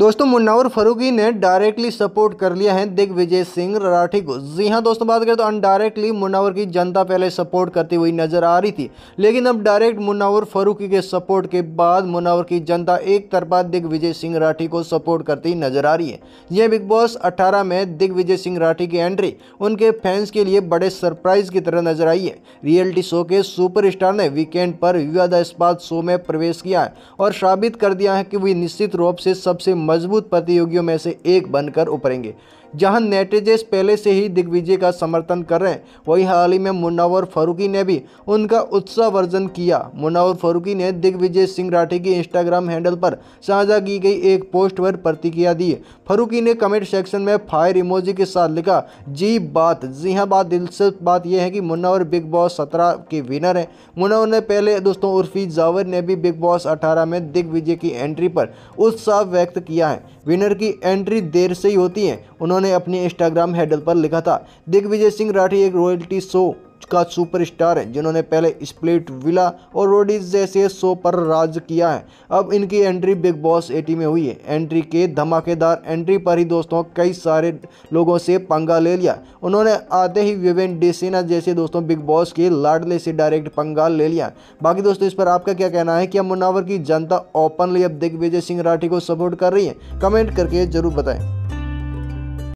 दोस्तों मुन्नावर फरूकी ने directly support कर लिया है दिग्विजय सिंह राठी को जी हाँ दोस्तों बात करें तो अनडायरेक्टली मुन्नावर की जनता पहले सपोर्ट करती हुई नजर आ रही थी लेकिन अब डायरेक्ट मुन्नावर फरूकी के सपोर्ट के बाद मुन्नावर की जनता एक तरफा दिग्विजय सिंह राठी को सपोर्ट करती नजर आ रही है यह बिग बॉस अट्ठारह में दिग्विजय सिंह राठी की एंट्री उनके फैंस के लिए बड़े सरप्राइज की तरह नजर आई है रियलिटी शो के सुपर ने वीकेंड पर विवादास्पद शो में प्रवेश किया है और साबित कर दिया है कि वे निश्चित रूप से सबसे मजबूत प्रतियोगियों में से एक बनकर उपरेंगे जहां नेटिजेस पहले से ही दिग्विजय का समर्थन कर रहे हैं वहीं हाल ही में मुन्नावर फारूकी ने भी उनका उत्साह वर्जन किया मुन्नावर फारूकी ने दिग्विजय सिंह राठी की इंस्टाग्राम हैंडल पर साझा की गई एक पोस्ट पर प्रतिक्रिया दी फारूकी ने कमेंट सेक्शन में फायर इमोजी के साथ लिखा जी बात जी हाँ बात दिलचस्प बात यह है कि मुन्नावर बिग बॉस सत्रह के विनर हैं मुन्नावर ने पहले दोस्तों उर्फी जावर ने भी बिग बॉस अठारह में दिग्विजय की एंट्री पर उत्साह व्यक्त किया है विनर की एंट्री देर से ही होती है उन्होंने अपने इंस्टाग्राम हैंडल पर लिखा था दिग्विजय सिंह राठी एक रॉयल्टी शो का सुपरस्टार है जिन्होंने पहले स्प्लिट विला और रोडीज जैसे शो पर राज किया है अब इनकी एंट्री बिग बॉस 80 में हुई है एंट्री के धमाकेदार एंट्री पर ही दोस्तों कई सारे लोगों से पंगा ले लिया उन्होंने आते ही विवेन डेसेना जैसे दोस्तों बिग बॉस के लाडले से डायरेक्ट पंगा ले लिया बाकी दोस्तों इस पर आपका क्या कहना है कि अब मुन्नावर की जनता ओपनली अब दिग्विजय सिंह राठी को सपोर्ट कर रही है कमेंट करके जरूर बताएं